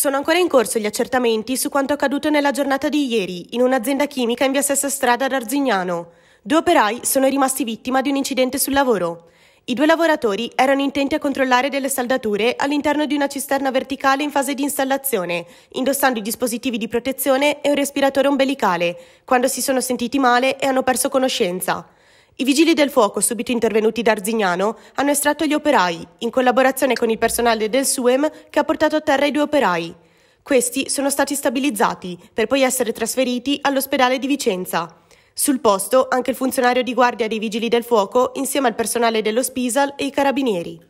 Sono ancora in corso gli accertamenti su quanto accaduto nella giornata di ieri in un'azienda chimica in via Sesta Strada ad Arzignano. Due operai sono rimasti vittima di un incidente sul lavoro. I due lavoratori erano intenti a controllare delle saldature all'interno di una cisterna verticale in fase di installazione, indossando i dispositivi di protezione e un respiratore ombelicale, quando si sono sentiti male e hanno perso conoscenza. I vigili del fuoco, subito intervenuti da Arzignano, hanno estratto gli operai, in collaborazione con il personale del SUEM che ha portato a terra i due operai. Questi sono stati stabilizzati, per poi essere trasferiti all'ospedale di Vicenza. Sul posto anche il funzionario di guardia dei vigili del fuoco, insieme al personale dello Spisal e i carabinieri.